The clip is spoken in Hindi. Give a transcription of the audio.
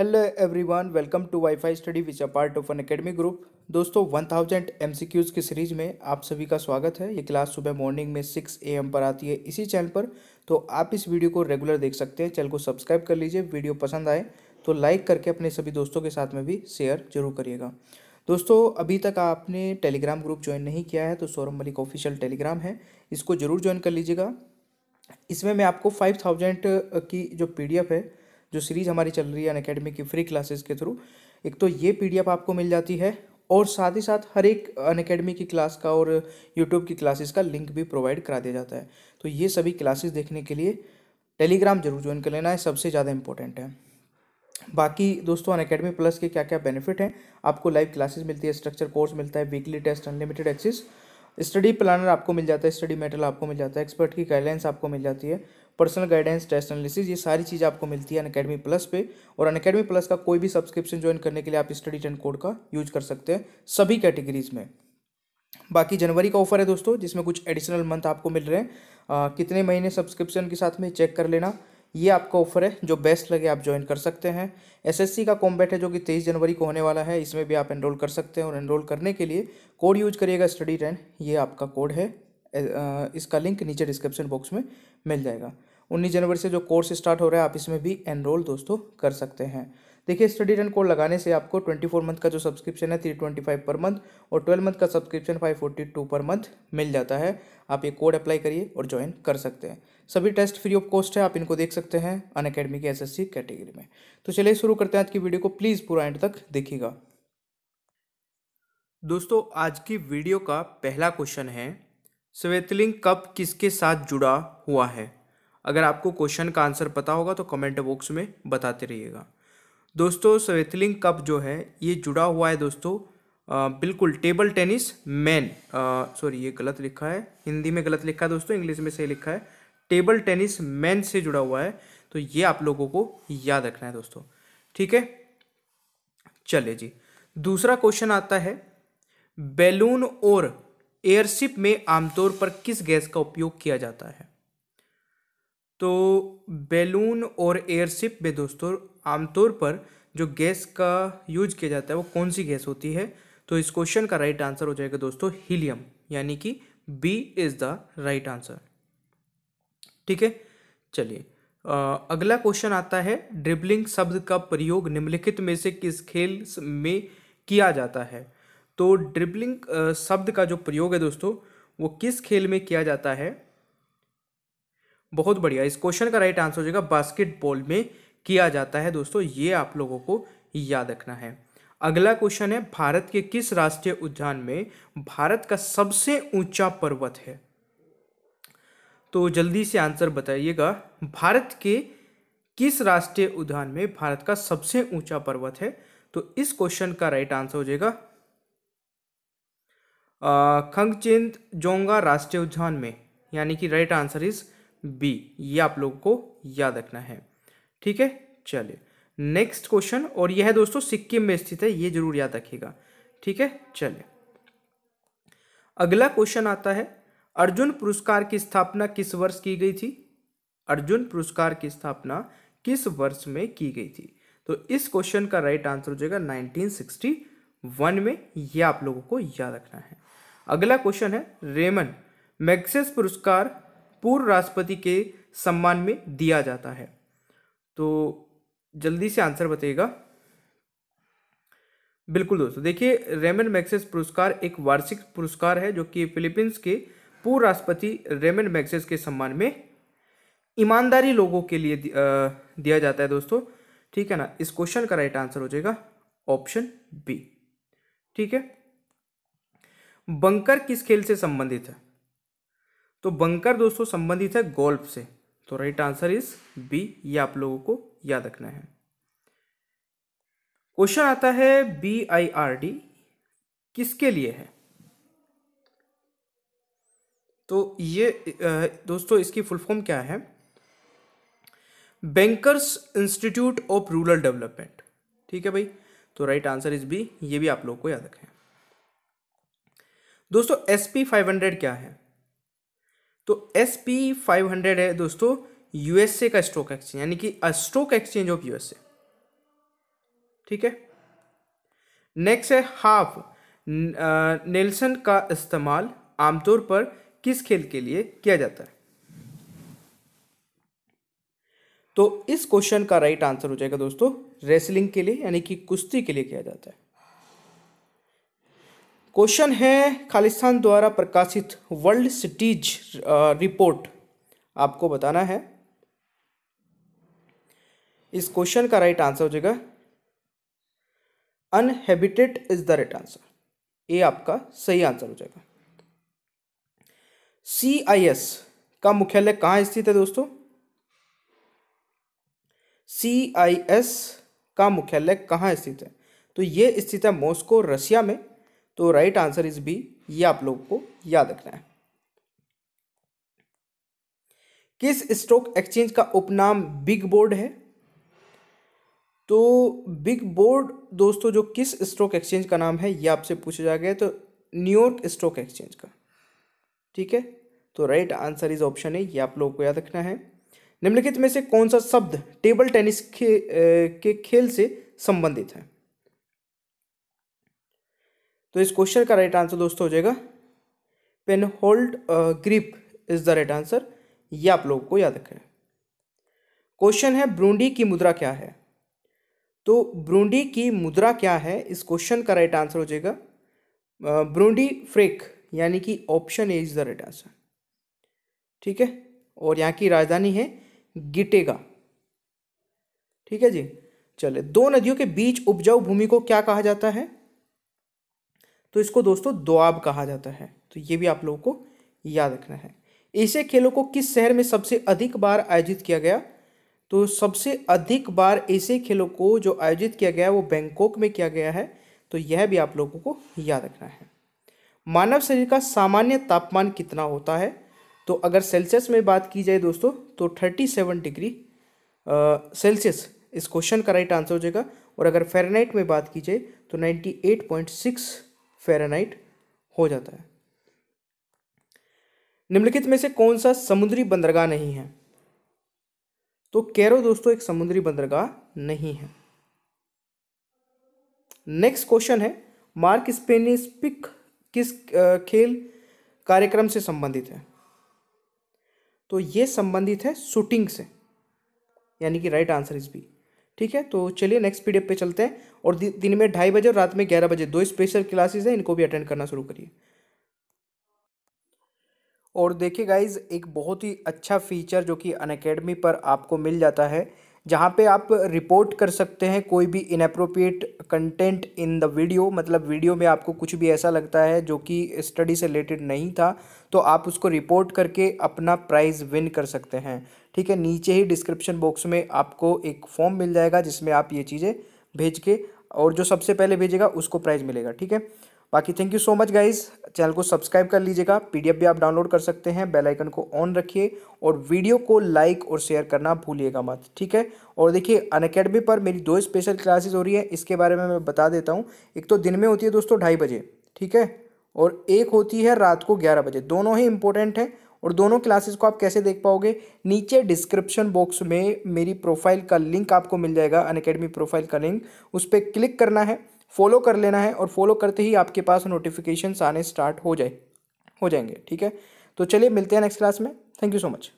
hello everyone welcome to WiFi study which a part of Unacademy group दोस्तों वन थाउजेंड एम की सीरीज़ में आप सभी का स्वागत है ये क्लास सुबह मॉर्निंग में ए एम पर आती है इसी चैनल पर तो आप इस वीडियो को रेगुलर देख सकते हैं चैनल को सब्सक्राइब कर लीजिए वीडियो पसंद आए तो लाइक करके अपने सभी दोस्तों के साथ में भी शेयर जरूर करिएगा दोस्तों अभी तक आपने टेलीग्राम ग्रुप ज्वाइन नहीं किया है तो सौरभ मलिक ऑफिशियल टेलीग्राम है इसको जरूर ज्वाइन कर लीजिएगा इसमें मैं आपको फाइव थाउजेंड की जो पी है जो सीरीज़ हमारी चल रही है अन अकेडमी की फ्री क्लासेस के थ्रू एक तो ये पी आपको मिल जाती है और साथ ही साथ हर एक अन अकेडमी की क्लास का और यूट्यूब की क्लासेस का लिंक भी प्रोवाइड करा दिया जाता है तो ये सभी क्लासेस देखने के लिए टेलीग्राम जरूर ज्वाइन कर लेना है सबसे ज़्यादा इंपॉर्टेंट है बाकी दोस्तों अन अकेडमी प्लस के क्या क्या बेनिफिट हैं आपको लाइव क्लासेस मिलती है स्ट्रक्चर कोर्स मिलता है weekly test unlimited access study planner आपको मिल जाता है स्टडी मेटल आपको मिल जाता है एक्सपर्ट की गाइडलाइंस आपको मिल जाती है पर्सनल गाइडेंस टेस्ट एनालिसिस ये सारी चीज़ आपको मिलती है अनकेडमी प्लस पे और अनकेडमी प्लस का कोई भी सब्सक्रिप्शन ज्वाइन करने के लिए आप स्टडी टेन कोड का यूज कर सकते हैं सभी कैटेगरीज में बाकी जनवरी का ऑफर है दोस्तों जिसमें कुछ एडिशनल मंथ आपको मिल रहे हैं आ, कितने महीने सब्सक्रिप्शन के साथ में चेक कर लेना ये आपका ऑफर है जो बेस्ट लगे आप ज्वाइन कर सकते हैं एसएससी का कॉम्बैट है जो कि तेईस जनवरी को होने वाला है इसमें भी आप एनरोल कर सकते हैं और एनरोल करने के लिए कोड यूज करिएगा स्टडी टेन ये आपका कोड है इसका लिंक नीचे डिस्क्रिप्शन बॉक्स में मिल जाएगा उन्नीस जनवरी से जो कोर्स स्टार्ट हो रहा है आप इसमें भी एनरोल दोस्तों कर सकते हैं देखिए स्टडी एंड कोड लगाने से आपको ट्वेंटी फोर मंथ का जो सब्सक्रिप्शन है थ्री ट्वेंटी फाइव पर मंथ और ट्वेल्व मंथ का सब्सक्रिप्शन फाइव फोर्टी टू पर मंथ मिल जाता है आप ये कोड अप्लाई करिए और ज्वाइन कर सकते हैं सभी टेस्ट फ्री ऑफ कॉस्ट है आप इनको देख सकते हैं अन अकेडमी की एस कैटेगरी में तो चलिए शुरू करते हैं आज की वीडियो को प्लीज़ पूरा एंड तक देखिएगा दोस्तों आज की वीडियो का पहला क्वेश्चन है स्वेतलिंग कब किसके साथ जुड़ा हुआ है अगर आपको क्वेश्चन का आंसर पता होगा तो कमेंट बॉक्स में बताते रहिएगा दोस्तों स्वेथलिंग कप जो है ये जुड़ा हुआ है दोस्तों आ, बिल्कुल टेबल टेनिस मैन सॉरी ये गलत लिखा है हिंदी में गलत लिखा है दोस्तों इंग्लिश में सही लिखा है टेबल टेनिस मैन से जुड़ा हुआ है तो ये आप लोगों को याद रखना है दोस्तों ठीक है चले जी दूसरा क्वेश्चन आता है बैलून और एयरशिप में आमतौर पर किस गैस का उपयोग किया जाता है तो बैलून और एयरशिप में दोस्तों आमतौर पर जो गैस का यूज किया जाता है वो कौन सी गैस होती है तो इस क्वेश्चन का राइट आंसर हो जाएगा दोस्तों हीलियम यानी कि B is the right answer ठीक है चलिए अगला क्वेश्चन आता है ड्रिबलिंग शब्द का प्रयोग निम्नलिखित में से किस खेल में किया जाता है तो ड्रिबलिंग शब्द का जो प्रयोग है दोस्तों वो किस खेल में किया जाता है बहुत बढ़िया इस क्वेश्चन का राइट आंसर हो जाएगा बास्केटबॉल में किया जाता है दोस्तों ये आप लोगों को याद रखना है अगला क्वेश्चन है भारत के किस राष्ट्रीय उद्यान में भारत का सबसे ऊंचा पर्वत है तो जल्दी से आंसर बताइएगा भारत के किस राष्ट्रीय उद्यान में भारत का सबसे ऊंचा पर्वत है तो इस क्वेश्चन का राइट आंसर हो जाएगा खंगचेंद जोंगा राष्ट्रीय उद्यान में यानी कि राइट आंसर इज बी ये आप लोगों को याद रखना है ठीक है चलिए नेक्स्ट क्वेश्चन और यह है दोस्तों सिक्किम में स्थित है ये जरूर याद रखिएगा ठीक है चलिए अगला क्वेश्चन आता है अर्जुन पुरस्कार की स्थापना किस वर्ष की गई थी अर्जुन पुरस्कार की स्थापना किस वर्ष में की गई थी तो इस क्वेश्चन का राइट आंसर हो जाएगा 1961 में यह आप लोगों को याद रखना है अगला क्वेश्चन है रेमन मैक्सेस पुरस्कार पूर्व राष्ट्रपति के सम्मान में दिया जाता है तो जल्दी से आंसर बताइएगा बिल्कुल दोस्तों देखिए रेमन मैक्सेस पुरस्कार एक वार्षिक पुरस्कार है जो कि फिलीपींस के पूर्व राष्ट्रपति रेमन मैक्सेस के सम्मान में ईमानदारी लोगों के लिए दिया जाता है दोस्तों ठीक है ना इस क्वेश्चन का राइट आंसर हो जाएगा ऑप्शन बी ठीक है बंकर किस खेल से संबंधित है तो बंकर दोस्तों संबंधित है गोल्फ से तो राइट आंसर इज बी ये आप लोगों को याद रखना है क्वेश्चन आता है बी आई आर डी किसके लिए है तो ये दोस्तों इसकी फुल फॉर्म क्या है bankers institute of rural development ठीक है भाई तो राइट आंसर इज बी ये भी आप लोगों को याद रखें दोस्तों एस पी फाइव हंड्रेड क्या है तो एस पी फाइव हंड्रेड है दोस्तों यूएसए का स्टॉक एक्सचेंज यानी कि स्टॉक एक्सचेंज ऑफ यूएसए ठीक है नेक्स्ट है हाफ नेल्सन का इस्तेमाल आमतौर पर किस खेल के लिए किया जाता है तो इस क्वेश्चन का राइट आंसर हो जाएगा दोस्तों रेसलिंग के लिए यानी कि कुश्ती के लिए किया जाता है क्वेश्चन है खालिस्तान द्वारा प्रकाशित वर्ल्ड सिटीज रिपोर्ट आपको बताना है इस क्वेश्चन का राइट आंसर हो जाएगा uninhabited is the right answer ये आपका सही आंसर हो जाएगा सी आई एस का मुख्यालय कहां स्थित है दोस्तों सी आई एस का मुख्यालय कहां स्थित है तो यह स्थित है मॉस्को रशिया में तो राइट आंसर इज बी ये आप लोग को याद रखना है किस स्टॉक एक्सचेंज का उपनाम बिग बोर्ड है तो बिग बोर्ड दोस्तों जो किस स्टॉक एक्सचेंज का नाम है ये आपसे पूछा जा गया तो न्यूयॉर्क स्टॉक एक्सचेंज का ठीक है तो राइट आंसर इज ऑप्शन है ये आप लोगों को याद रखना है निम्नलिखित में से कौन सा शब्द टेबल टेनिस खे, के खेल से संबंधित है तो इस क्वेश्चन का राइट आंसर दोस्तों हो जाएगा pen hold grip is the right answer ये आप लोगों को याद रखें क्वेश्चन है ब्रूंडी की मुद्रा क्या है तो ब्रूंडी की मुद्रा क्या है इस क्वेश्चन का राइट आंसर हो जाएगा ब्रूंडी फ्रेक यानी कि option A is the right answer ठीक है और यहाँ की राजधानी है गिटेगा ठीक है जी चले दो नदियों के बीच उपजाऊ भूमि को क्या कहा जाता है तो इसको दोस्तों दोआब कहा जाता है तो ये भी आप लोगों को याद रखना है ऐसे खेलों को किस शहर में सबसे अधिक बार आयोजित किया गया तो सबसे अधिक बार ऐसे खेलों को जो आयोजित किया गया वो बैंकॉक में किया गया है तो यह भी आप लोगों को याद रखना है मानव शरीर का सामान्य तापमान कितना होता है तो अगर सेल्सियस में बात की जाए दोस्तों तो थर्टी सेवन डिग्री सेल्सियस इस क्वेश्चन का राइट आंसर हो जाएगा और अगर फेरनाइट में बात की जाए तो ninety eight point six Fahrenheit हो जाता है निम्नलिखित में से कौन सा समुद्री बंदरगाह नहीं है तो कैरो दोस्तों एक समुद्री बंदरगाह नहीं है नेक्स्ट क्वेश्चन है मार्क पिक किस खेल कार्यक्रम से संबंधित है तो यह संबंधित है शूटिंग से यानी कि राइट आंसर इज बी ठीक है तो चलिए नेक्स्ट पीडियप पे चलते हैं और दि, दिन में ढाई बजे और रात में ग्यारह बजे दो स्पेशल क्लासेस हैं इनको भी अटेंड करना शुरू करिए और देखिए गाइज एक बहुत ही अच्छा फीचर जो कि अन पर आपको मिल जाता है जहाँ पे आप रिपोर्ट कर सकते हैं कोई भी inappropriate content in the video मतलब वीडियो में आपको कुछ भी ऐसा लगता है जो कि स्टडी से रिलेटेड नहीं था तो आप उसको रिपोर्ट करके अपना प्राइज़ विन कर सकते हैं ठीक है नीचे ही डिस्क्रिप्शन बॉक्स में आपको एक फॉर्म मिल जाएगा जिसमें आप ये चीज़ें भेज के और जो सबसे पहले भेजेगा उसको प्राइज़ मिलेगा ठीक है बाकी thank you so much guys channel को सब्सक्राइब कर लीजिएगा पीडीएफ भी आप डाउनलोड कर सकते हैं बेल आइकन को ऑन रखिए और वीडियो को लाइक और शेयर करना भूलिएगा मत ठीक है और देखिए अन अकेडमी पर मेरी दो स्पेशल क्लासेस हो रही है इसके बारे में मैं बता देता हूँ एक तो दिन में होती है दोस्तों ढाई बजे ठीक है और एक होती है रात को ग्यारह बजे दोनों ही इंपॉर्टेंट है और दोनों क्लासेस को आप कैसे देख पाओगे नीचे डिस्क्रिप्शन बॉक्स में मेरी प्रोफाइल का लिंक आपको मिल जाएगा अन प्रोफाइल का लिंक उस पर क्लिक करना है फॉलो कर लेना है और फॉलो करते ही आपके पास नोटिफिकेशन आने स्टार्ट हो जाए हो जाएंगे ठीक है तो चलिए मिलते हैं नेक्स्ट क्लास में थैंक यू सो मच